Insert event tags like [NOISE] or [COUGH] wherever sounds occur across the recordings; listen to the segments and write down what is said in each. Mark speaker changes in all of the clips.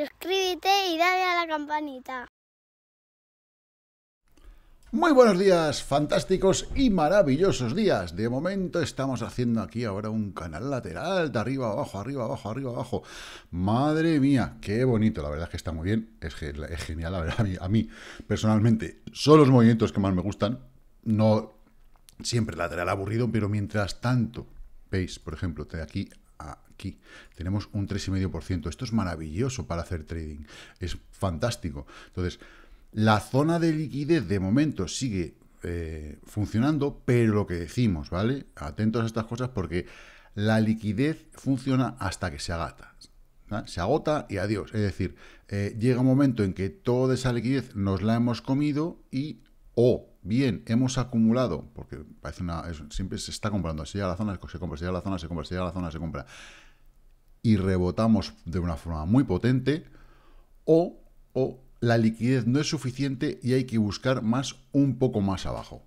Speaker 1: Suscríbete y dale a la campanita. Muy buenos días, fantásticos y maravillosos días. De momento estamos haciendo aquí ahora un canal lateral de arriba abajo, arriba abajo, arriba abajo. Madre mía, qué bonito, la verdad es que está muy bien. Es, genial, la verdad, a mí, a mí personalmente son los movimientos que más me gustan. No siempre lateral aburrido, pero mientras tanto veis, por ejemplo, de aquí aquí. Tenemos un 3,5%. Esto es maravilloso para hacer trading. Es fantástico. Entonces, la zona de liquidez de momento sigue eh, funcionando, pero lo que decimos, ¿vale? Atentos a estas cosas porque la liquidez funciona hasta que se agota. Se agota y adiós. Es decir, eh, llega un momento en que toda esa liquidez nos la hemos comido y o oh, bien, hemos acumulado, porque parece una, siempre se está comprando, se llega a la zona, se compra, se llega a la zona, se compra, se llega a la zona, se compra, y rebotamos de una forma muy potente, o, la liquidez no es suficiente y hay que buscar más un poco más abajo.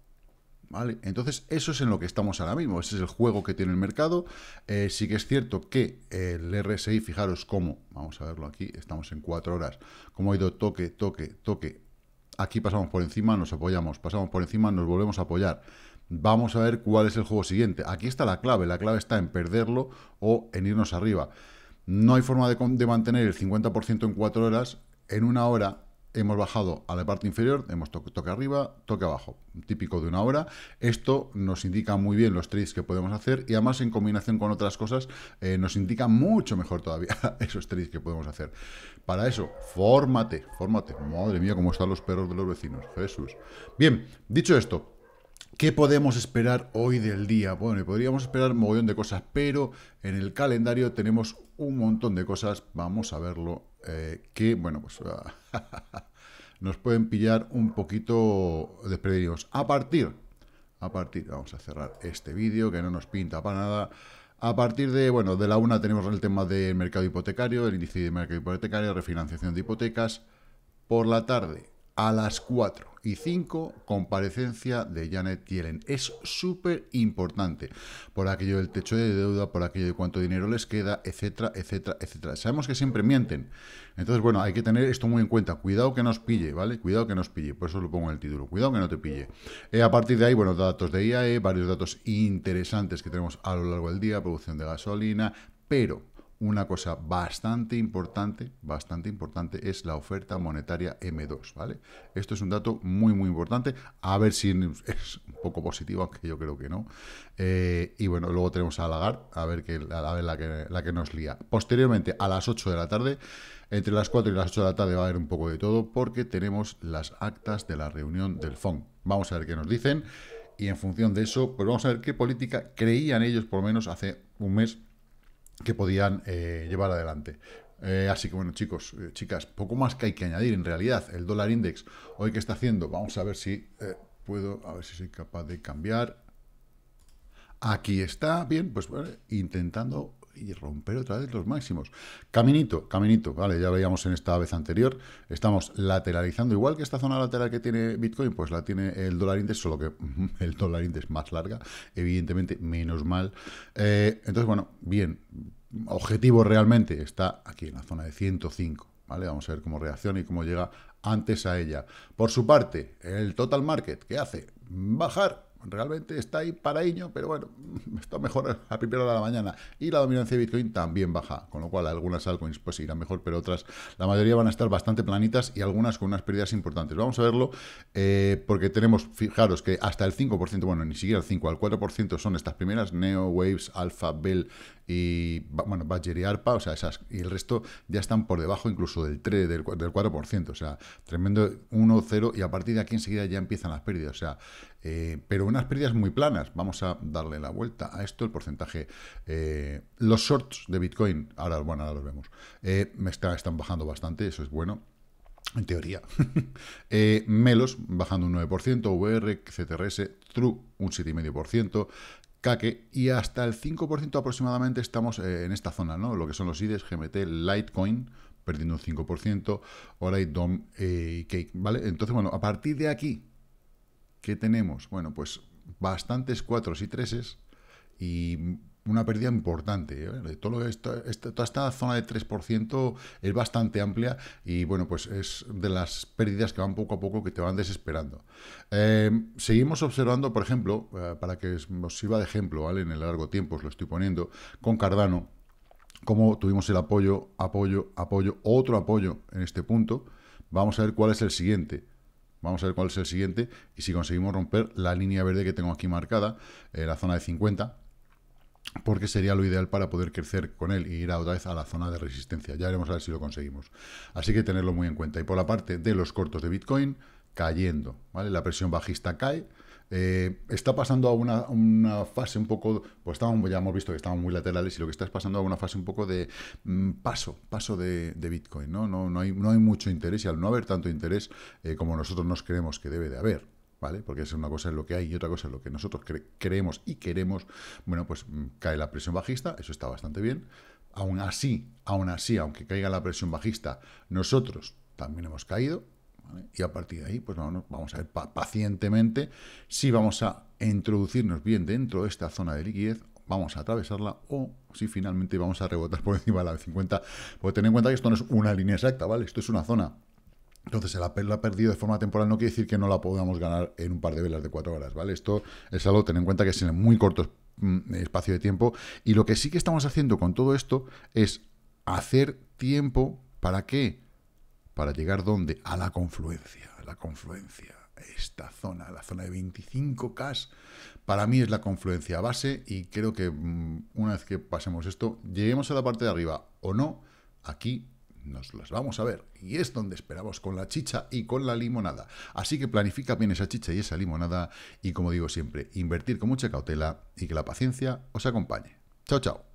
Speaker 1: ¿Vale? Entonces, eso es en lo que estamos ahora mismo. Ese es el juego que tiene el mercado. Eh, sí que es cierto que el RSI, fijaros cómo, vamos a verlo aquí, estamos en cuatro horas, cómo ha ido toque, toque, toque, Aquí pasamos por encima, nos apoyamos, pasamos por encima, nos volvemos a apoyar. Vamos a ver cuál es el juego siguiente. Aquí está la clave, la clave está en perderlo o en irnos arriba. No hay forma de, de mantener el 50% en 4 horas. En una hora hemos bajado a la parte inferior, hemos toque arriba, toque abajo, típico de una hora. Esto nos indica muy bien los trades que podemos hacer y además en combinación con otras cosas eh, nos indica mucho mejor todavía [LAUGHS] esos trades que podemos hacer. Para eso, fórmate, fórmate. Madre mía, cómo están los perros de los vecinos, Jesús. Bien, dicho esto, ¿Qué podemos esperar hoy del día? Bueno, podríamos esperar un mogollón de cosas, pero en el calendario tenemos un montón de cosas. Vamos a verlo. Eh, que, bueno, pues [LAUGHS] nos pueden pillar un poquito desprevenidos. A partir, a partir, vamos a cerrar este vídeo que no nos pinta para nada. A partir de, bueno, de la una tenemos el tema del mercado hipotecario, el índice de mercado hipotecario, refinanciación de hipotecas. Por la tarde a las 4 y 5, comparecencia de Janet Yellen. Es súper importante por aquello del techo de deuda, por aquello de cuánto dinero les queda, etcétera, etcétera, etcétera. Sabemos que siempre mienten. Entonces, bueno, hay que tener esto muy en cuenta. Cuidado que nos pille, ¿vale? Cuidado que nos pille. Por eso lo pongo en el título. Cuidado que no te pille. Eh, a partir de ahí, bueno, datos de IAE, varios datos interesantes que tenemos a lo largo del día, producción de gasolina, pero una cosa bastante importante, bastante importante, es la oferta monetaria M2, ¿vale? Esto es un dato muy, muy importante, a ver si [LAUGHS] es un poco positivo, aunque yo creo que no. Eh, y bueno, luego tenemos a Lagarde, a ver, la, que, la que nos lía. Posteriormente, a las 8 de la tarde, entre las 4 y las 8 de la tarde va a haber un poco de todo, porque tenemos las actas de la reunión del FON. Vamos a ver qué nos dicen, y en función de eso, pues vamos a ver qué política creían ellos, por lo menos hace un mes, que podían eh, llevar adelante. Eh, así que bueno, chicos, eh, chicas, poco más que hay que añadir. En realidad, el dólar index, hoy que está haciendo, vamos a ver si puedo, a ver si soy capaz de cambiar. Aquí está, bien, pues intentando y romper otra vez los máximos. Caminito, caminito, vale, ya veíamos en esta vez anterior, estamos lateralizando, igual que esta zona lateral que tiene Bitcoin, pues la tiene el dólar índice, solo que [LAUGHS] el dólar es más larga, evidentemente, menos mal. Eh, entonces, bueno, bien, objetivo realmente está aquí en la zona de 105, ¿vale? Vamos a ver cómo reacciona y cómo llega antes a ella. Por su parte, el total market, ¿qué hace? Bajar realmente está ahí para iño, pero bueno, [LAUGHS] está mejor a primera hora de la mañana. Y la dominancia de Bitcoin también baja, con lo cual algunas altcoins pues irán mejor, pero otras, la mayoría van a estar bastante planitas y algunas con unas pérdidas importantes. Vamos a verlo, eh, porque tenemos, fijaros que hasta el 5%, bueno, ni siquiera el 5, al 4% son estas primeras, Neo, Waves, Alpha, Bell y, bueno, Badger y ARPA, o sea, esas, y el resto ya están por debajo incluso del 3, del, del 4%, o sea, tremendo 1, 0, y a partir de aquí enseguida ya empiezan las pérdidas, o sea, eh, pero unas pérdidas muy planas. Vamos a darle la vuelta a esto, el porcentaje. Eh, los shorts de Bitcoin, ahora, bueno, los vemos, eh, me están bajando bastante, eso es bueno. En teoría. [LAUGHS] Melos bajando un 9%, VR, CTRS, True un 7,5%, Kake y hasta el 5% aproximadamente estamos en esta zona, ¿no? Lo que son los IDES, GMT, Litecoin, perdiendo un 5%, DOM y Cake, ¿vale? Entonces, bueno, a partir de aquí, ¿Qué tenemos? Bueno, pues bastantes 4 y 3 y una pérdida importante. ¿eh? Todo esta, toda esta zona de 3% es bastante amplia y bueno, pues es de las pérdidas que van poco a poco que te van desesperando. Eh, seguimos observando, por ejemplo, eh, para que os sirva de ejemplo, ¿vale? En el largo tiempo os lo estoy poniendo, con Cardano, cómo tuvimos el apoyo, apoyo, apoyo, otro apoyo en este punto. Vamos a ver cuál es el siguiente. Vamos a ver cuál es el siguiente y si conseguimos romper la línea verde que tengo aquí marcada, eh, la zona de 50, porque sería lo ideal para poder crecer con él y ir a otra vez a la zona de resistencia. Ya veremos a ver si lo conseguimos. Así que tenerlo muy en cuenta. Y por la parte de los cortos de Bitcoin, cayendo, ¿vale? La presión bajista cae, eh, está pasando a una, fase un poco, pues estábamos ya hemos visto que estamos muy laterales y lo que está es pasando a una fase un poco de mm, paso, paso de, Bitcoin, ¿no? ¿no? No, hay, no hay mucho interés y al no haber tanto interés eh, como nosotros nos creemos que debe de haber, ¿Vale? Porque es una cosa es lo que hay y otra cosa es lo que nosotros creemos y queremos. Bueno, pues mm, cae la presión bajista, eso está bastante bien. Aún así, aún así, aunque caiga la presión bajista, nosotros también hemos caído, y a partir de ahí, pues vamos, a ver pacientemente si vamos a introducirnos bien dentro de esta zona de liquidez vamos a atravesarla o si finalmente vamos a rebotar por encima de la 50. Porque ten en cuenta que esto no es una línea exacta, ¿vale? Esto es una zona. Entonces, el ha perdido de forma temporal no quiere decir que no la podamos ganar en un par de velas de cuatro horas, ¿vale? Esto es algo, ten en cuenta que es en muy corto mm, espacio de tiempo. Y lo que sí que estamos haciendo con todo esto es hacer tiempo para que para llegar dónde? A la confluencia, la confluencia, esta zona, la zona de 25K, para mí es la confluencia base y creo que mm, una vez que pasemos esto, lleguemos a la parte de arriba o no, aquí nos las vamos a ver y es donde esperamos con la chicha y con la limonada. Así que planifica bien esa chicha y esa limonada y como digo siempre, invertir con mucha cautela y que la paciencia os acompañe. Chao, chao.